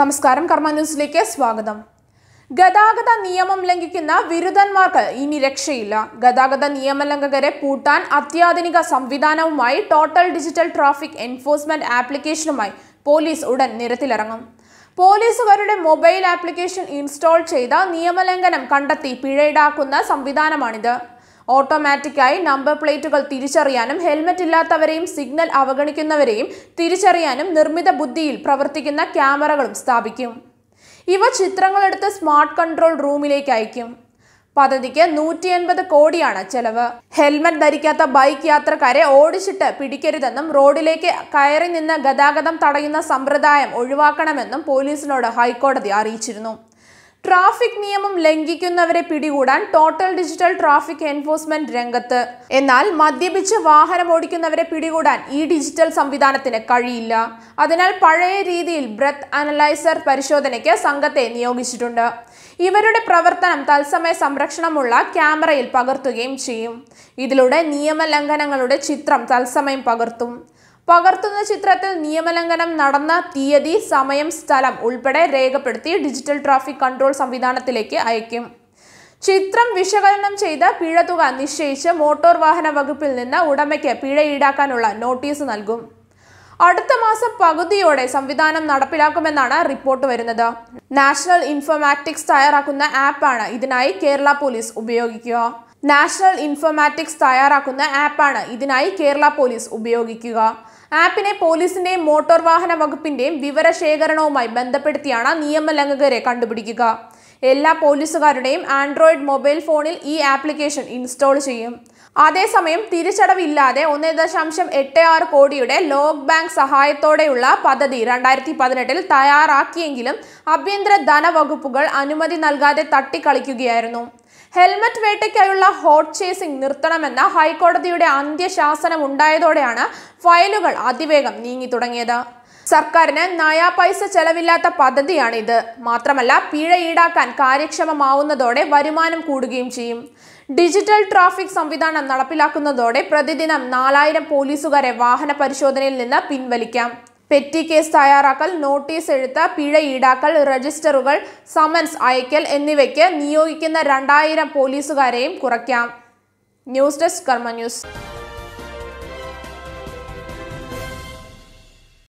നമസ്കാരം കർമ്മ ന്യൂസിലേക്ക് സ്വാഗതം ഗതാഗത നിയമം ലംഘിക്കുന്ന വിരുദ്ധന്മാർക്ക് ഇനി രക്ഷയില്ല ഗതാഗത ലംഘകരെ പൂട്ടാൻ അത്യാധുനിക സംവിധാനവുമായി ടോട്ടൽ ഡിജിറ്റൽ ട്രാഫിക് എൻഫോഴ്സ്മെന്റ് ആപ്ലിക്കേഷനുമായി പോലീസ് ഉടൻ നിരത്തിലിറങ്ങും പോലീസുകാരുടെ മൊബൈൽ ആപ്ലിക്കേഷൻ ഇൻസ്റ്റാൾ ചെയ്ത നിയമലംഘനം കണ്ടെത്തി പിഴയിടാക്കുന്ന സംവിധാനമാണിത് ഓട്ടോമാറ്റിക്കായി നമ്പർ പ്ലേറ്റുകൾ തിരിച്ചറിയാനും ഹെൽമറ്റ് ഇല്ലാത്തവരെയും സിഗ്നൽ അവഗണിക്കുന്നവരെയും തിരിച്ചറിയാനും നിർമ്മിത ബുദ്ധിയിൽ പ്രവർത്തിക്കുന്ന ക്യാമറകളും സ്ഥാപിക്കും ഇവ ചിത്രങ്ങളെടുത്ത് സ്മാർട്ട് കൺട്രോൾ റൂമിലേക്ക് അയക്കും പദ്ധതിക്ക് നൂറ്റി എൺപത് കോടിയാണ് ചെലവ് ഹെൽമറ്റ് ധരിക്കാത്ത ബൈക്ക് യാത്രക്കാരെ ഓടിച്ചിട്ട് പിടിക്കരുതെന്നും റോഡിലേക്ക് കയറി നിന്ന് ഗതാഗതം തടയുന്ന സമ്പ്രദായം ഒഴിവാക്കണമെന്നും പോലീസിനോട് ഹൈക്കോടതി അറിയിച്ചിരുന്നു ട്രാഫിക് നിയമം ലംഘിക്കുന്നവരെ പിടികൂടാൻ ടോട്ടൽ ഡിജിറ്റൽ ട്രാഫിക് എൻഫോഴ്സ്മെന്റ് രംഗത്ത് എന്നാൽ മദ്യപിച്ച് വാഹനം ഓടിക്കുന്നവരെ പിടികൂടാൻ ഈ ഡിജിറ്റൽ സംവിധാനത്തിന് കഴിയില്ല അതിനാൽ പഴയ രീതിയിൽ ബ്രത്ത് അനലൈസർ പരിശോധനയ്ക്ക് സംഘത്തെ നിയോഗിച്ചിട്ടുണ്ട് ഇവരുടെ പ്രവർത്തനം തത്സമയ സംരക്ഷണമുള്ള ക്യാമറയിൽ പകർത്തുകയും ചെയ്യും ഇതിലൂടെ നിയമലംഘനങ്ങളുടെ ചിത്രം തത്സമയം പകർത്തും പകർത്തുന്ന ചിത്രത്തിൽ നിയമലംഘനം നടന്ന തീയതി സമയം സ്ഥലം ഉൾപ്പെടെ രേഖപ്പെടുത്തി ഡിജിറ്റൽ ട്രാഫിക് കൺട്രോൾ സംവിധാനത്തിലേക്ക് അയക്കും ചിത്രം വിശകലനം ചെയ്ത പിഴ തുക നിശ്ചയിച്ച് മോട്ടോർ വാഹന വകുപ്പിൽ നിന്ന് ഉടമയ്ക്ക് പിഴ ഈടാക്കാനുള്ള നോട്ടീസ് നൽകും അടുത്ത മാസം പകുതിയോടെ സംവിധാനം നടപ്പിലാക്കുമെന്നാണ് റിപ്പോർട്ട് വരുന്നത് നാഷണൽ ഇൻഫോമാറ്റിക്സ് തയ്യാറാക്കുന്ന ആപ്പാണ് ഇതിനായി കേരള പോലീസ് ഉപയോഗിക്കുക നാഷണൽ ഇൻഫോമാറ്റിക്സ് തയ്യാറാക്കുന്ന ആപ്പാണ് ഇതിനായി കേരള പോലീസ് ഉപയോഗിക്കുക ആപ്പിനെ പോലീസിന്റെയും മോട്ടോർ വാഹന വകുപ്പിന്റെയും വിവരശേഖരണവുമായി ബന്ധപ്പെടുത്തിയാണ് നിയമലംഘകരെ കണ്ടുപിടിക്കുക എല്ലാ പോലീസുകാരുടെയും ആൻഡ്രോയിഡ് മൊബൈൽ ഫോണിൽ ഈ ആപ്ലിക്കേഷൻ ഇൻസ്റ്റാൾ ചെയ്യും അതേസമയം തിരിച്ചടവില്ലാതെ ഒന്നേ ദശാംശം എട്ട് ആറ് കോടിയുടെ ലോക് ബാങ്ക് സഹായത്തോടെയുള്ള പദ്ധതി രണ്ടായിരത്തി പതിനെട്ടിൽ തയ്യാറാക്കിയെങ്കിലും ആഭ്യന്തര ധനവകുപ്പുകൾ അനുമതി നൽകാതെ തട്ടിക്കളിക്കുകയായിരുന്നു ഹെൽമറ്റ് വേട്ടയ്ക്കായുള്ള ഹോട്ട് ചേസിംഗ് നിർത്തണമെന്ന ഹൈക്കോടതിയുടെ അന്ത്യശാസനം ഉണ്ടായതോടെയാണ് ഫയലുകൾ അതിവേഗം നീങ്ങി തുടങ്ങിയത് സർക്കാരിന് നയാ പൈസ ചെലവില്ലാത്ത പദ്ധതിയാണിത് മാത്രമല്ല പിഴ ഈടാക്കാൻ കാര്യക്ഷമമാവുന്നതോടെ വരുമാനം കൂടുകയും ചെയ്യും ഡിജിറ്റൽ ട്രാഫിക് സംവിധാനം നടപ്പിലാക്കുന്നതോടെ പ്രതിദിനം നാലായിരം പോലീസുകാരെ വാഹന പരിശോധനയിൽ നിന്ന് പിൻവലിക്കാം പെറ്റി കേസ് തയ്യാറാക്കൽ നോട്ടീസ് എഴുത്ത് പിഴ ഈടാക്കൽ രജിസ്റ്ററുകൾ സമൻസ് അയക്കൽ എന്നിവയ്ക്ക് നിയോഗിക്കുന്ന രണ്ടായിരം പോലീസുകാരെയും കുറയ്ക്കാം ന്യൂസ് ഡെസ്ക് കർമ്മ ന്യൂസ്